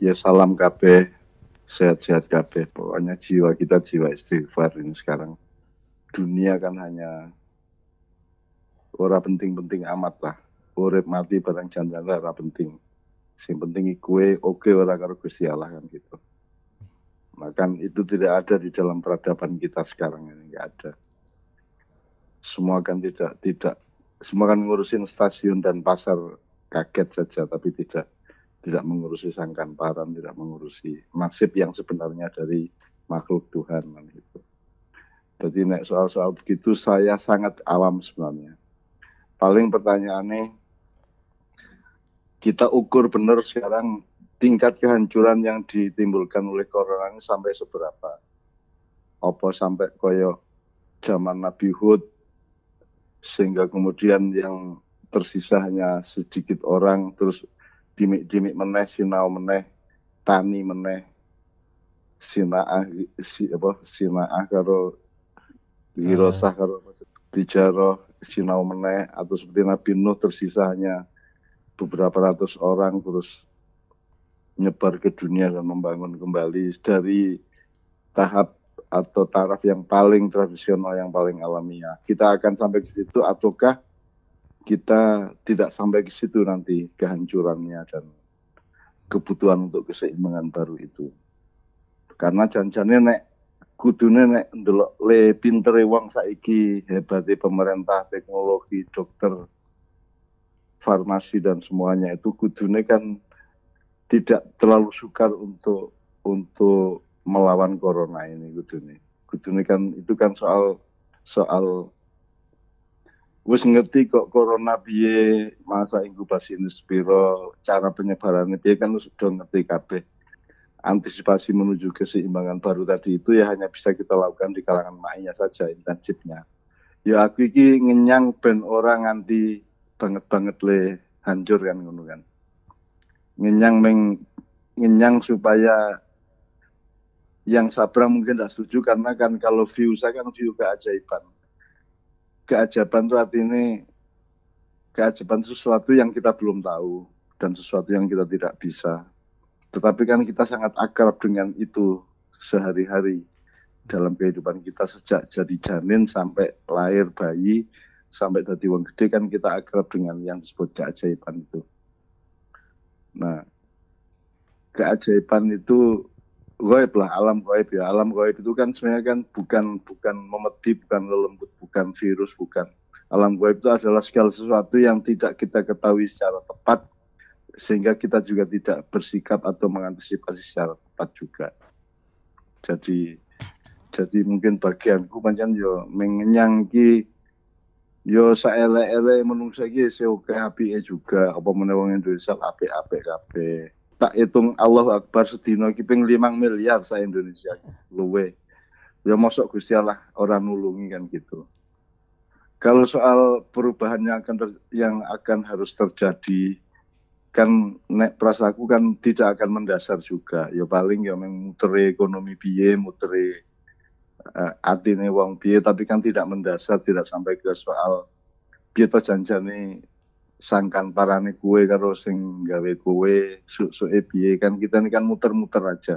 ya salam KB sehat-sehat KB pokoknya jiwa kita jiwa istighfar ini sekarang dunia kan hanya ora penting-penting amat lah urip mati barang janjana ora penting sing penting kue oke okay, ora karo Gusti Allah kan gitu maka itu tidak ada di dalam peradaban kita sekarang ini enggak ada semua kan tidak tidak semua kan ngurusin stasiun dan pasar kaget saja tapi tidak tidak mengurusi sangkan sangkantaran, tidak mengurusi nasib yang sebenarnya dari makhluk Tuhan kan itu. Jadi naik soal-soal begitu saya sangat awam sebenarnya. Paling pertanyaannya kita ukur benar sekarang tingkat kehancuran yang ditimbulkan oleh corona ini sampai seberapa. Apa sampai koyo zaman Nabi Hud sehingga kemudian yang tersisa hanya sedikit orang terus dimik-dimik meneh sinau meneh tani meneh sinaah si apa sinaah karo girosah karo tijaro, sinau meneh atau seperti Nabi Nuh hanya beberapa ratus orang terus nyebar ke dunia dan membangun kembali dari tahap atau taraf yang paling tradisional yang paling alamiah. Kita akan sampai ke situ ataukah kita tidak sampai ke situ nanti kehancurannya dan kebutuhan untuk keseimbangan baru itu. Karena janjane nek kudune nek ndelok le pintere wong saiki hebate pemerintah teknologi dokter farmasi dan semuanya itu kudune kan tidak terlalu sukar untuk untuk melawan corona ini kudune. Kudune kan itu kan soal soal wis ngerti kok corona piye, masa inkubasi ini spiro, cara penyebarannya piye kan sudah ngerti kabeh. Antisipasi menuju keseimbangan baru tadi itu ya hanya bisa kita lakukan di kalangan mainnya saja intensifnya. Ya aku iki ngenyang ben orang nganti banget-banget le hancur kan ngono kan. Ngenyang meng ngenyang supaya yang sabra mungkin tidak setuju karena kan kalau view saya kan view keajaiban Keajaiban itu artinya keajaiban itu sesuatu yang kita belum tahu dan sesuatu yang kita tidak bisa. Tetapi kan kita sangat akrab dengan itu sehari-hari dalam kehidupan kita sejak jadi janin sampai lahir bayi sampai tadi wong gede kan kita akrab dengan yang disebut keajaiban itu. Nah, keajaiban itu goib lah alam goib ya alam goib itu kan sebenarnya kan bukan bukan memetip bukan lelembut bukan virus bukan alam goib itu adalah segala sesuatu yang tidak kita ketahui secara tepat sehingga kita juga tidak bersikap atau mengantisipasi secara tepat juga jadi jadi mungkin bagianku panjang yo mengenyangki yo saele-ele menungsa iki seoke apike juga apa menewangin dosa Indonesia ap ap tak hitung Allah Akbar sedino kiping limang miliar saya Indonesia luwe. Ya masuk Gusti Allah orang nulungi kan gitu. Kalau soal perubahan yang akan ter, yang akan harus terjadi kan nek prasaku kan tidak akan mendasar juga. Ya paling ya mutere ekonomi biaya mutere uh, atine wong tapi kan tidak mendasar tidak sampai ke soal biaya to Sangkan sangkantarane kue karo sing gawe kue su piye kan kita ini kan muter-muter aja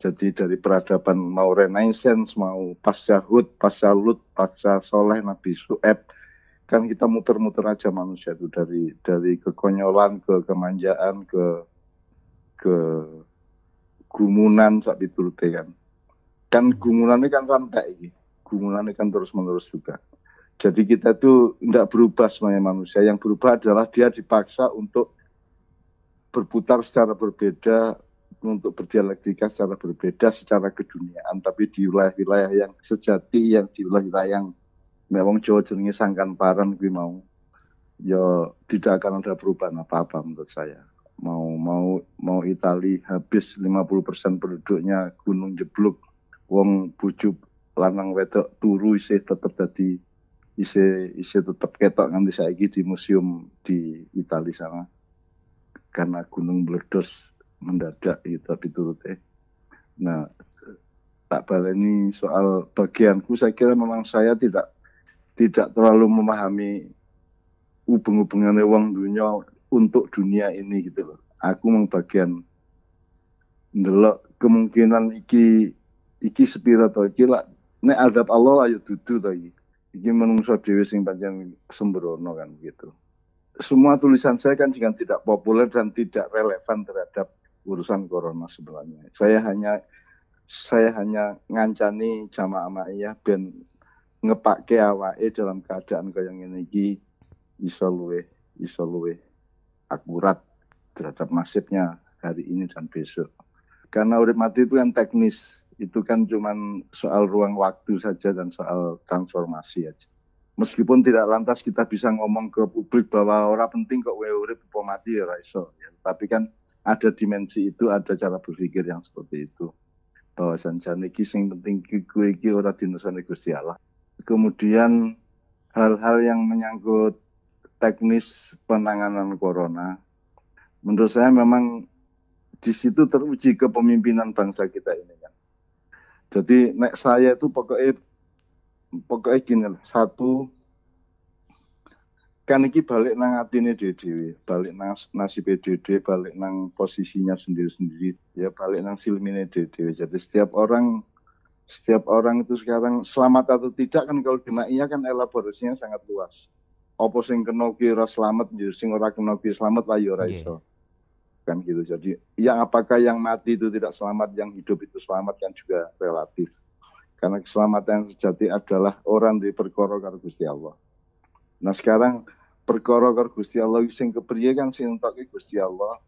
jadi dari peradaban mau renaissance mau pasca hud pasca lut pasca soleh nabi sueb kan kita muter-muter aja manusia itu dari dari kekonyolan ke kemanjaan ke ke gumunan sapi kan kan gumunannya kan rantai gitu gumunannya kan terus menerus juga jadi kita itu tidak berubah semuanya manusia. Yang berubah adalah dia dipaksa untuk berputar secara berbeda, untuk berdialektika secara berbeda secara keduniaan, tapi di wilayah-wilayah yang sejati, yang di wilayah-wilayah yang memang Jawa jenenge sangkan paran gue mau. Ya tidak akan ada perubahan apa-apa menurut saya. Mau mau mau Itali habis 50% persen penduduknya gunung jeblok, wong bujuk lanang wedok turu isih tetap jadi isi isi tetap ketok nanti saya saiki di museum di Italia sana karena gunung meledos mendadak itu tapi turut eh. nah tak ini soal bagianku saya kira memang saya tidak tidak terlalu memahami hubung hubungan uang dunia untuk dunia ini gitu loh aku bagian ndelok kemungkinan iki iki sepira to iki lah nek azab Allah ayo ya dudu to iki menungso Dewi sing panjang sembrono kan gitu. Semua tulisan saya kan jangan tidak populer dan tidak relevan terhadap urusan corona sebenarnya. Saya hanya saya hanya ngancani jamaah ma'iyah ben ngepake awake dalam keadaan kaya ngene iki iso luwe iso luwe akurat terhadap nasibnya hari ini dan besok. Karena urip mati itu yang teknis itu kan cuma soal ruang waktu saja dan soal transformasi aja. Meskipun tidak lantas kita bisa ngomong ke publik bahwa orang penting kok wae urip apa ya iso. Ya. Tapi kan ada dimensi itu, ada cara berpikir yang seperti itu. Bahwa sanjane iki sing penting kuwi iki ora dinusane Gusti Allah. Kemudian hal-hal yang menyangkut teknis penanganan corona menurut saya memang di situ teruji kepemimpinan bangsa kita ini kan. Jadi nek saya itu pokoknya pokoknya gini lah. Satu kan iki balik nang atine dhewe balik nang nasib dhewe, balik nang posisinya sendiri-sendiri, ya balik nang silmine dhewe. Jadi setiap orang setiap orang itu sekarang selamat atau tidak kan kalau di iya kan elaborasinya sangat luas. Apa sing kena kira selamat, ya sing ora kena selamat lah ya iya. iso. Yeah kan gitu. Jadi yang apakah yang mati itu tidak selamat, yang hidup itu selamat kan juga relatif. Karena keselamatan yang sejati adalah orang di perkara Gusti Allah. Nah sekarang perkara Gusti Allah sing kepriye kan sing Gusti Allah.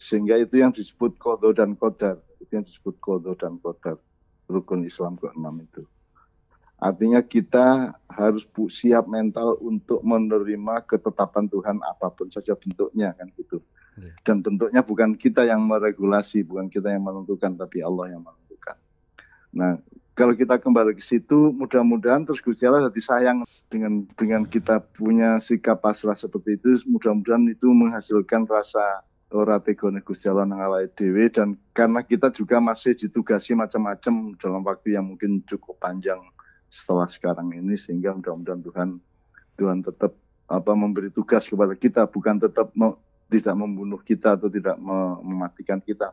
Sehingga itu yang disebut kodo dan kodar. Itu yang disebut kodo dan kodar. Rukun Islam ke-6 itu. Artinya kita harus siap mental untuk menerima ketetapan Tuhan apapun saja bentuknya kan gitu. Iya. Dan bentuknya bukan kita yang meregulasi, bukan kita yang menentukan, tapi Allah yang menentukan. Nah, kalau kita kembali ke situ, mudah-mudahan terus Gusti Allah jadi sayang dengan dengan kita punya sikap pasrah seperti itu, mudah-mudahan itu menghasilkan rasa ora tegone Gusti Allah nang awake dan karena kita juga masih ditugasi macam-macam dalam waktu yang mungkin cukup panjang setelah sekarang ini sehingga mudah-mudahan Tuhan Tuhan tetap apa memberi tugas kepada kita bukan tetap tidak membunuh kita atau tidak mematikan kita.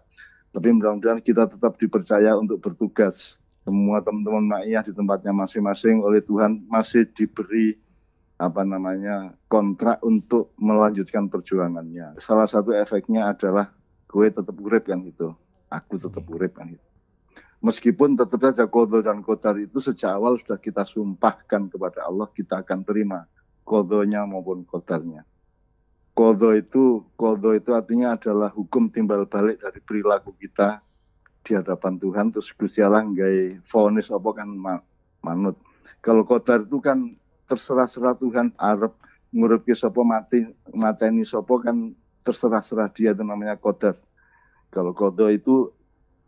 Tapi mudah-mudahan kita tetap dipercaya untuk bertugas. Semua teman-teman Ma'iyah di tempatnya masing-masing oleh Tuhan masih diberi apa namanya kontrak untuk melanjutkan perjuangannya. Salah satu efeknya adalah gue tetap urip kan gitu. Aku tetap iya. urip kan gitu. Meskipun tetap saja kodol dan kodar itu sejak awal sudah kita sumpahkan kepada Allah kita akan terima kodonya maupun kodarnya. Kodo itu, kodo itu artinya adalah hukum timbal balik dari perilaku kita di hadapan Tuhan. Terus Gusti Allah nggak vonis apa kan manut. Kalau kota itu kan terserah-serah Tuhan Arab ngurupi sopo mati mateni sopo kan terserah-serah dia itu namanya kodat Kalau kodo itu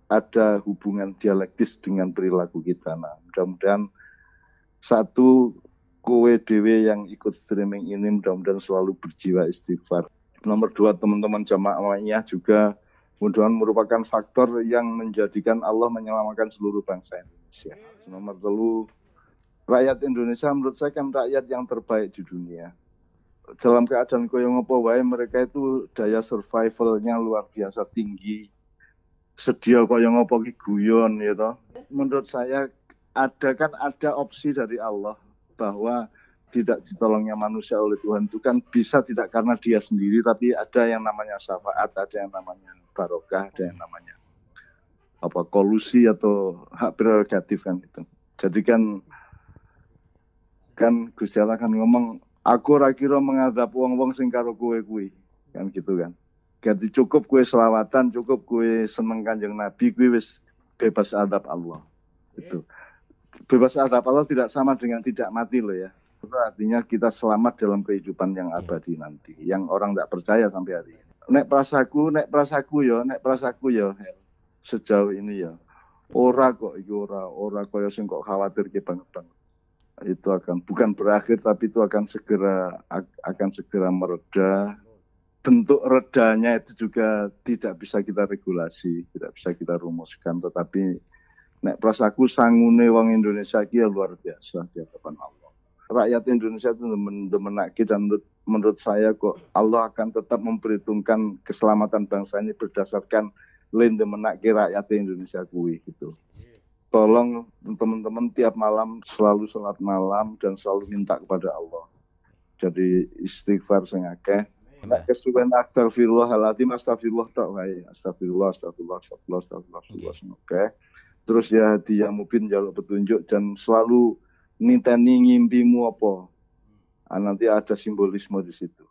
ada hubungan dialektis dengan perilaku kita. Nah, mudah-mudahan satu kue dewe yang ikut streaming ini mudah-mudahan selalu berjiwa istighfar. Nomor dua teman-teman jamaahnya juga mudah-mudahan merupakan faktor yang menjadikan Allah menyelamatkan seluruh bangsa Indonesia. Nomor telu rakyat Indonesia menurut saya kan rakyat yang terbaik di dunia. Dalam keadaan koyo ngopo wae mereka itu daya survivalnya luar biasa tinggi. Sedia koyo ngopo ki guyon gitu. Menurut saya ada kan ada opsi dari Allah bahwa tidak ditolongnya manusia oleh Tuhan itu kan bisa tidak karena dia sendiri tapi ada yang namanya syafaat, ada yang namanya barokah, ada yang namanya apa kolusi atau hak prerogatif kan itu. Jadi kan kan Gusti Allah kan ngomong aku ora kira mengadap wong-wong sing karo kowe kuwi kan gitu kan. Ganti cukup kue selawatan, cukup kue seneng kanjeng Nabi, kue wis bebas adab Allah. Itu bebas azab Allah tidak sama dengan tidak mati loh ya. Itu artinya kita selamat dalam kehidupan yang iya. abadi yeah. nanti. Yang orang tidak percaya sampai hari ini. Nek prasaku, nek prasaku ya, nek prasaku ya. Sejauh ini ya. Ora kok iki ora, ora kok ya kok khawatir ke banget-banget. Itu akan bukan berakhir tapi itu akan segera akan segera mereda. Bentuk redanya itu juga tidak bisa kita regulasi, tidak bisa kita rumuskan tetapi Nek prasaku sangune wong Indonesia iki ya luar biasa di hadapan Allah. Rakyat Indonesia itu lagi dan menurut, menurut saya kok Allah akan tetap memperhitungkan keselamatan bangsa ini berdasarkan lagi rakyat Indonesia kui gitu. Tolong teman-teman tiap malam selalu sholat malam dan selalu minta kepada Allah. Jadi istighfar sing akeh, Nek kesuwen kan, astagfirullahaladzim, astagfirullah tok wae. Astagfirullah, astagfirullah, astagfirullah, astagfirullah, astagfirullah. Oke. Okay. Terus ya dia mungkin jalur ya, petunjuk dan selalu ninteni ngimpimu apa. Nah, nanti ada simbolisme di situ.